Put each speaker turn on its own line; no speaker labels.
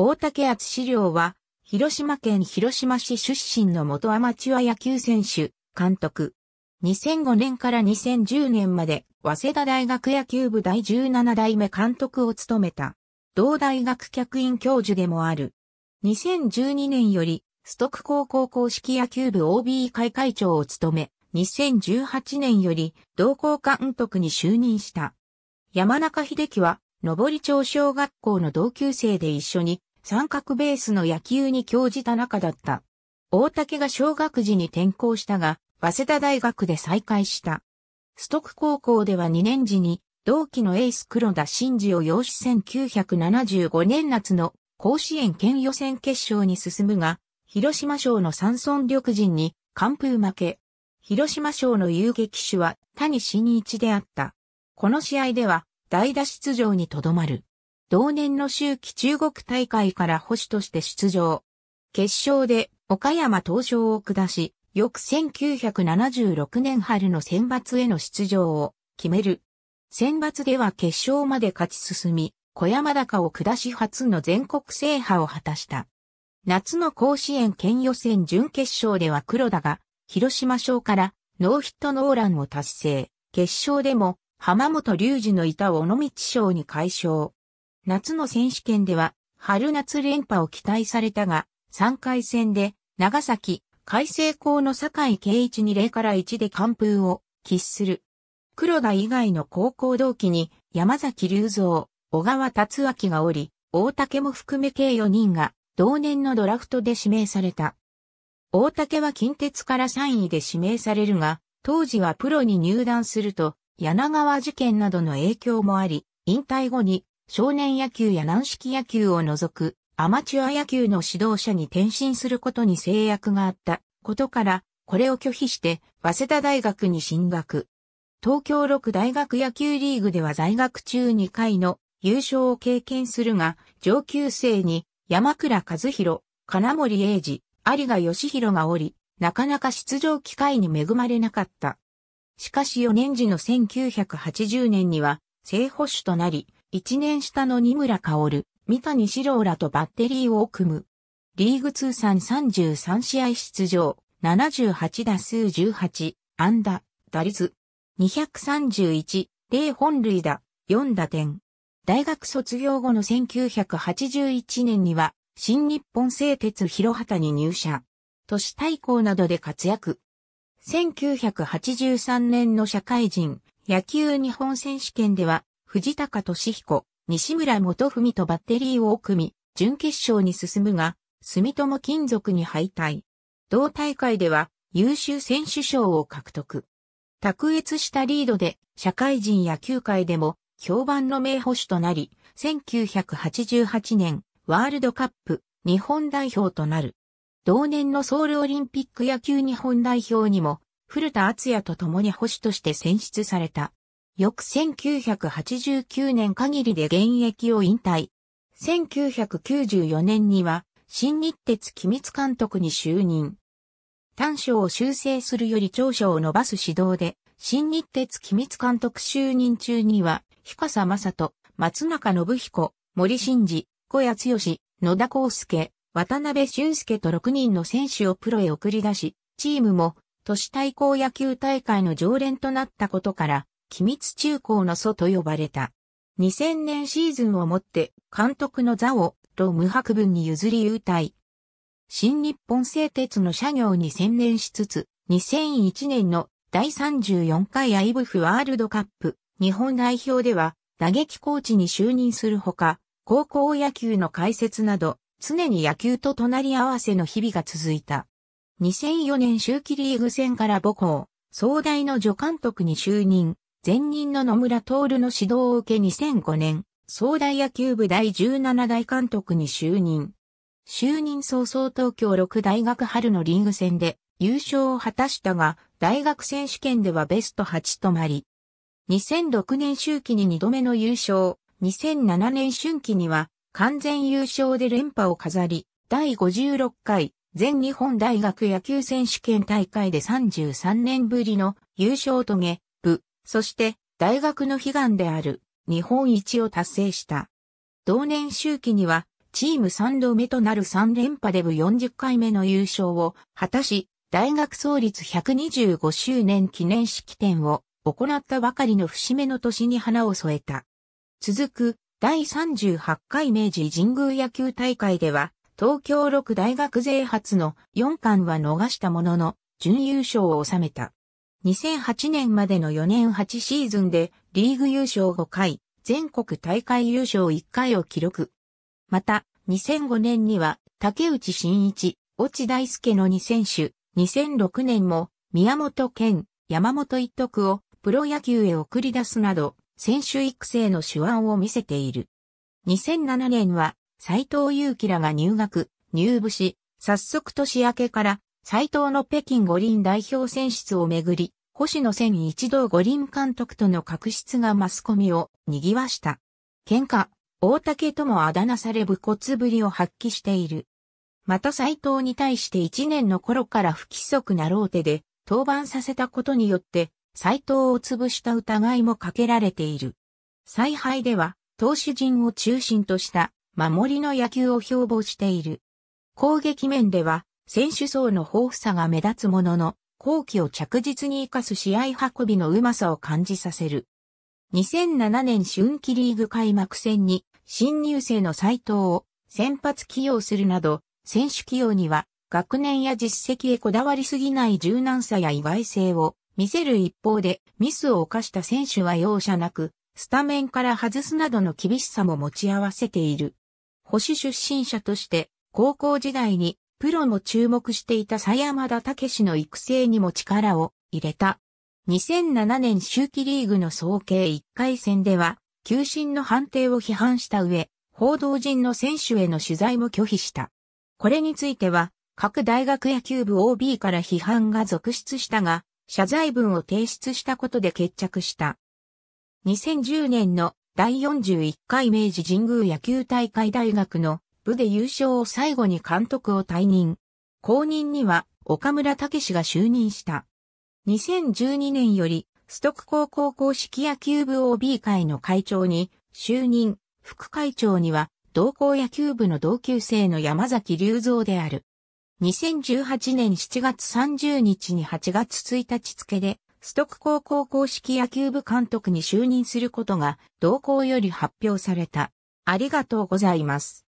大竹厚資料は、広島県広島市出身の元アマチュア野球選手、監督。2005年から2010年まで、早稲田大学野球部第17代目監督を務めた。同大学客員教授でもある。2012年より、ストック高校公式野球部 OB 会会長を務め、2018年より、同校監督に就任した。山中秀樹は、上り町小学校の同級生で一緒に三角ベースの野球に興じた中だった。大竹が小学時に転校したが、早稲田大学で再会した。ストック高校では2年時に、同期のエース黒田真嗣を養子1975年夏の甲子園県予選決勝に進むが、広島省の山村緑人に完封負け。広島省の遊撃手は谷真一であった。この試合では代打出場にとどまる。同年の秋季中国大会から保守として出場。決勝で岡山東証を下し、翌1976年春の選抜への出場を決める。選抜では決勝まで勝ち進み、小山高を下し初の全国制覇を果たした。夏の甲子園県予選準決勝では黒田が、広島賞からノーヒットノーランを達成。決勝でも、浜本隆二の板た尾道賞に解消。夏の選手権では、春夏連覇を期待されたが、3回戦で、長崎、海星校の坂井圭一に0から1で完封を喫する。黒田以外の高校同期に、山崎隆三、小川達明がおり、大竹も含め計4人が、同年のドラフトで指名された。大竹は近鉄から3位で指名されるが、当時はプロに入団すると、柳川事件などの影響もあり、引退後に少年野球や軟式野球を除くアマチュア野球の指導者に転身することに制約があったことから、これを拒否して、早稲田大学に進学。東京六大学野球リーグでは在学中2回の優勝を経験するが、上級生に山倉和弘、金森英二、有賀義弘がおり、なかなか出場機会に恵まれなかった。しかし4年時の1980年には、正捕手となり、1年下の二村薫、三谷史郎らとバッテリーを組む。リーグ通算33試合出場、78打数18、安打、打率、231、0本塁打、4打点。大学卒業後の1981年には、新日本製鉄広畑に入社。都市対抗などで活躍。1983年の社会人野球日本選手権では藤高俊彦、西村元文とバッテリーを組み、準決勝に進むが、住友金属に敗退。同大会では優秀選手賞を獲得。卓越したリードで社会人野球界でも評判の名捕手となり、1988年ワールドカップ日本代表となる。同年のソウルオリンピック野球日本代表にも古田敦也と共に捕手として選出された。翌1989年限りで現役を引退。1994年には、新日鉄機密監督に就任。短所を修正するより長所を伸ばす指導で、新日鉄機密監督就任中には、彦笠正人、松中信彦、森真二、小谷剛、野田康介、渡辺俊介と6人の選手をプロへ送り出し、チームも都市対抗野球大会の常連となったことから、機密中高の祖と呼ばれた。2000年シーズンをもって監督の座をロム博文に譲り優待。新日本製鉄の社業に専念しつつ、2001年の第34回アイブフワールドカップ日本代表では打撃コーチに就任するほか、高校野球の解説など、常に野球と隣り合わせの日々が続いた。2004年秋季リーグ戦から母校、総大の助監督に就任、前任の野村徹の指導を受け2005年、総大野球部第17代監督に就任。就任早々東京6大学春のリーグ戦で優勝を果たしたが、大学選手権ではベスト8となり、2006年秋季に2度目の優勝、2007年春季には完全優勝で連覇を飾り、第56回全日本大学野球選手権大会で33年ぶりの優勝を遂げ、そして大学の悲願である日本一を達成した。同年秋期にはチーム3度目となる3連覇で部40回目の優勝を果たし、大学創立125周年記念式典を行ったばかりの節目の年に花を添えた。続く第38回明治神宮野球大会では、東京6大学勢初の4冠は逃したものの、準優勝を収めた。2008年までの4年8シーズンでリーグ優勝5回、全国大会優勝1回を記録。また、2005年には竹内真一、落大輔の2選手、2006年も宮本健、山本一徳をプロ野球へ送り出すなど、選手育成の手腕を見せている。2007年は斎藤祐樹らが入学、入部し、早速年明けから斎藤の北京五輪代表選出をめぐり、星野千一同五輪監督との確執がマスコミを賑わした。喧嘩、大竹ともあだ名され武骨ぶりを発揮している。また斎藤に対して一年の頃から不規則なローテで登板させたことによって、斎藤を潰した疑いもかけられている。采配では、投手陣を中心とした守りの野球を標榜している。攻撃面では、選手層の豊富さが目立つものの、後期を着実に活かす試合運びのうまさを感じさせる。2007年春季リーグ開幕戦に新入生の斎藤を先発起用するなど、選手起用には学年や実績へこだわりすぎない柔軟さや意外性を見せる一方でミスを犯した選手は容赦なく、スタメンから外すなどの厳しさも持ち合わせている。保守出身者として高校時代にプロも注目していた佐山田武史の育成にも力を入れた。2007年秋季リーグの総計1回戦では、球審の判定を批判した上、報道陣の選手への取材も拒否した。これについては、各大学野球部 OB から批判が続出したが、謝罪文を提出したことで決着した。2010年の第41回明治神宮野球大会大学の部で優勝を最後に監督を退任。後任には岡村武史が就任した。2012年より、ストック高校公式野球部 OB 会の会長に就任、副会長には同校野球部の同級生の山崎隆三である。2018年7月30日に8月1日付で、ストック高校公式野球部監督に就任することが同校より発表された。ありがとうございます。